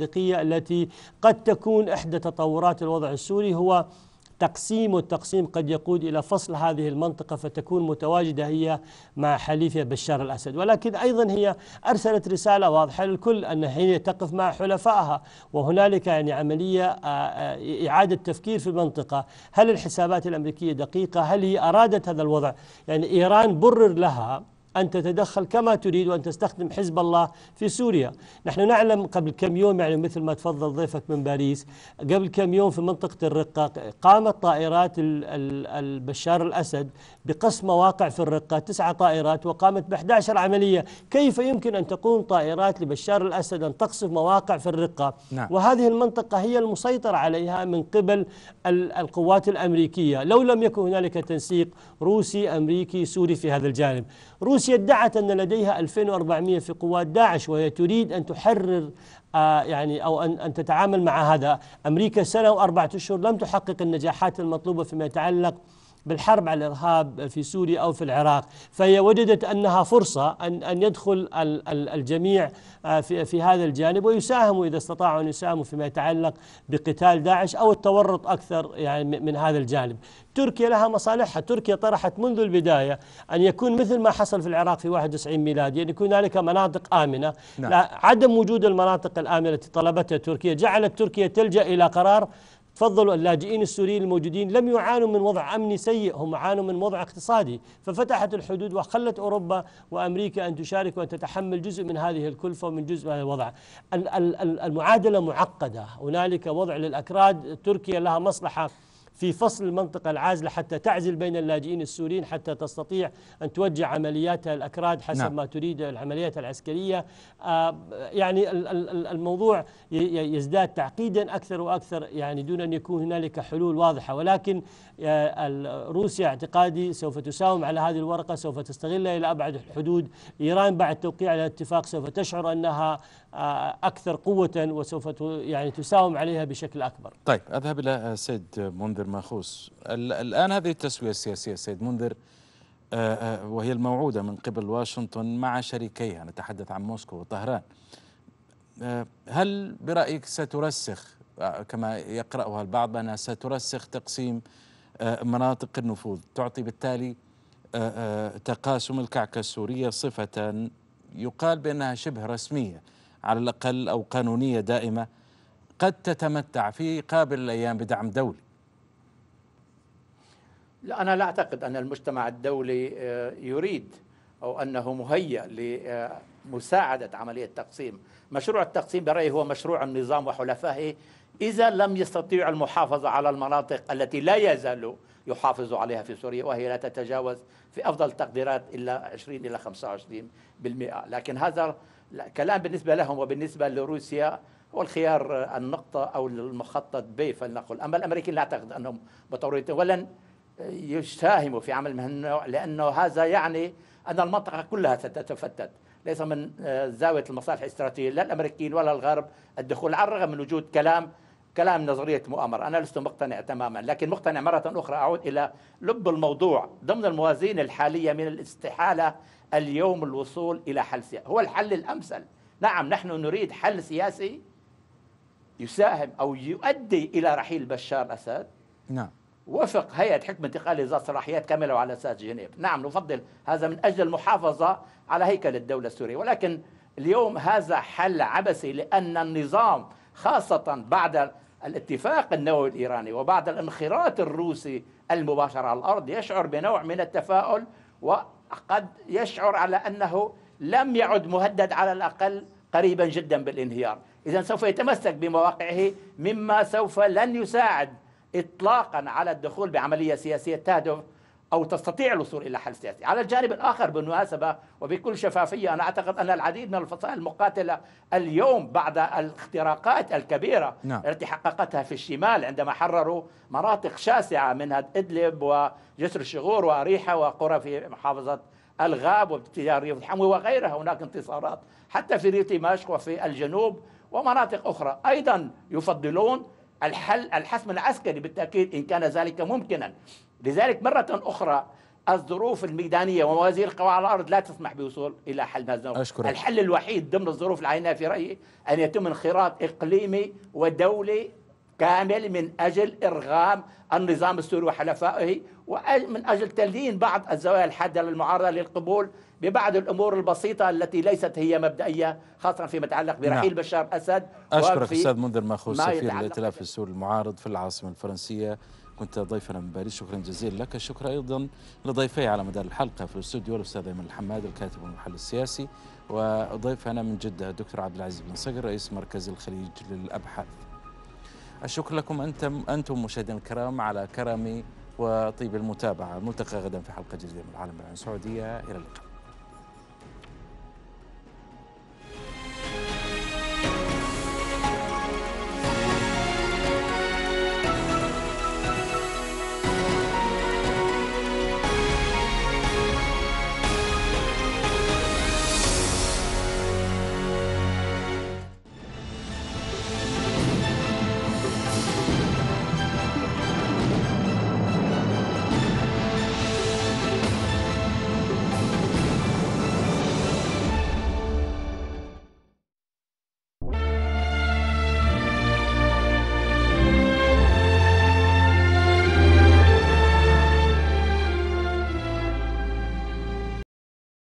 الحقيقية التي قد تكون إحدى تطورات الوضع السوري هو تقسيم والتقسيم قد يقود إلى فصل هذه المنطقة فتكون متواجدة هي مع حليفها بشار الأسد ولكن أيضا هي أرسلت رسالة واضحة للكل أن هي تقف مع حلفائها وهنالك يعني عملية آه، آه، إعادة تفكير في المنطقة هل الحسابات الأمريكية دقيقة هل هي أرادت هذا الوضع يعني إيران برر لها أن تتدخل كما تريد وأن تستخدم حزب الله في سوريا نحن نعلم قبل كم يوم يعني مثل ما تفضل ضيفك من باريس قبل كم يوم في منطقة الرقة قامت طائرات البشار الأسد بقص مواقع في الرقة تسعة طائرات وقامت ب 11 عملية كيف يمكن أن تقوم طائرات لبشار الأسد أن تقصف مواقع في الرقة نعم. وهذه المنطقة هي المسيطر عليها من قبل القوات الأمريكية لو لم يكن هنالك تنسيق روسي أمريكي سوري في هذا الجانب روسيا روسيا ادعت أن لديها 2400 في قوات داعش وهي تريد أن تحرر آه، يعني أو أن, أن تتعامل مع هذا أمريكا سنة وأربعة أشهر لم تحقق النجاحات المطلوبة فيما يتعلق بالحرب على الإرهاب في سوريا أو في العراق فهي وجدت أنها فرصة أن, أن يدخل الجميع آه، في, في هذا الجانب ويساهموا إذا استطاعوا أن يساهموا فيما يتعلق بقتال داعش أو التورط أكثر يعني من هذا الجانب تركيا لها مصالحها تركيا طرحت منذ البداية أن يكون مثل ما حصل في العراق في 91 ميلادي أن يكون هنالك مناطق آمنة نعم. عدم وجود المناطق الآمنة التي طلبتها تركيا جعلت تركيا تلجأ إلى قرار تفضلوا اللاجئين السوريين الموجودين لم يعانوا من وضع أمني سيء هم عانوا من وضع اقتصادي ففتحت الحدود وخلت أوروبا وأمريكا أن تشارك وأن تتحمل جزء من هذه الكلفة ومن جزء من هذا الوضع المعادلة معقدة هنالك وضع للأكراد تركيا لها مصلحة في فصل المنطقة العازلة حتى تعزل بين اللاجئين السوريين حتى تستطيع أن توجه عملياتها الأكراد حسب نعم. ما تريد العمليات العسكرية آه، يعني الموضوع يزداد تعقيدا أكثر وأكثر يعني دون أن يكون هنالك حلول واضحة ولكن آه، روسيا اعتقادي سوف تساوم على هذه الورقة سوف تستغلها إلى أبعد الحدود إيران بعد توقيع الاتفاق سوف تشعر أنها آه، أكثر قوة وسوف يعني تساوم عليها بشكل أكبر طيب أذهب إلى سيد منذر منذر ماخوس الآن هذه التسوية السياسية سيد منذر آه، آه، وهي الموعودة من قبل واشنطن مع شريكيها نتحدث عن موسكو وطهران آه، هل برأيك سترسخ كما يقرأها البعض أنها سترسخ تقسيم مناطق النفوذ تعطي بالتالي تقاسم الكعكة السورية صفة يقال بأنها شبه رسمية على الأقل أو قانونية دائمة قد تتمتع في قابل الأيام بدعم دولي لا أنا لا أعتقد أن المجتمع الدولي آه، يريد أو أنه مهيأ لمساعدة آه، عملية التقسيم مشروع التقسيم برأيي هو مشروع النظام وحلفائه إذا لم يستطيع المحافظة على المناطق التي لا يزال يحافظ عليها في سوريا وهي لا تتجاوز في أفضل التقديرات إلا 20 إلى 25% لكن هذا كلام بالنسبة لهم وبالنسبة لروسيا هو الخيار آه، النقطة أو المخطط بي فلنقل أما الأمريكيين لا أعتقد أنهم بطوريتهم ولن يساهم في عمل من النوع لأنه هذا يعني أن المنطقة كلها ستتفتت ليس من آه، زاوية المصالح الاستراتيجية لا الأمريكيين ولا الغرب الدخول على الرغم من وجود كلام كلام نظرية مؤامرة أنا لست مقتنع تماما لكن مقتنع مرة أخرى أعود إلى لب الموضوع ضمن الموازين الحالية من الاستحالة اليوم الوصول إلى حل سياسي هو الحل الأمثل نعم نحن نريد حل سياسي يساهم أو يؤدي إلى رحيل بشار أسد نعم وفق هيئة حكم انتقال ذات صلاحيات كاملة وعلى أساس جنيف نعم نفضل هذا من أجل المحافظة على هيكل الدولة السورية ولكن اليوم هذا حل عبثي لأن النظام خاصة بعد الاتفاق النووي الإيراني وبعد الانخراط الروسي المباشر على الأرض يشعر بنوع من التفاؤل وقد يشعر على أنه لم يعد مهدد على الأقل قريبا جدا بالانهيار إذا سوف يتمسك بمواقعه مما سوف لن يساعد إطلاقا على الدخول بعملية سياسية تهدف أو تستطيع الوصول إلى حل سياسي على الجانب الآخر بالمناسبة وبكل شفافية أنا أعتقد أن العديد من الفصائل المقاتلة اليوم بعد الاختراقات الكبيرة نعم. التي حققتها في الشمال عندما حرروا مناطق شاسعة منها إدلب وجسر الشغور وأريحة وقرى في محافظة الغاب وابتداء ريف الحموي وغيرها هناك انتصارات حتى في ريف دمشق وفي الجنوب ومناطق أخرى أيضا يفضلون الحل الحسم العسكري بالتأكيد إن كان ذلك ممكنا لذلك مرة أخرى الظروف الميدانيه وموازين القوى على الارض لا تسمح بوصول الى حل مزنوق أشكرك. الحل الوحيد ضمن الظروف العينه في رايي ان يتم انخراط اقليمي ودولي كامل من اجل ارغام النظام السوري وحلفائه ومن اجل تليين بعض الزوايا الحاده للمعارضه للقبول ببعض الأمور البسيطة التي ليست هي مبدئية خاصة فيما يتعلق برحيل نعم. بشار أسد أشكرك أستاذ منذر ماخوذ سفير الائتلاف السوري المعارض في العاصمة الفرنسية كنت ضيفنا من باريس شكرا جزيلا لك شكرا أيضا لضيفي على مدار الحلقة في الاستوديو الأستاذ أيمن الحماد الكاتب والمحلل السياسي وضيفنا من جدة الدكتور عبد العزيز بن صقر رئيس مركز الخليج للأبحاث الشكر لكم أنتم أنتم مشاهدينا الكرام على كرم وطيب المتابعة ملتقى غدا في حلقة جديدة من العالم العربي السعودية إلى اللقاء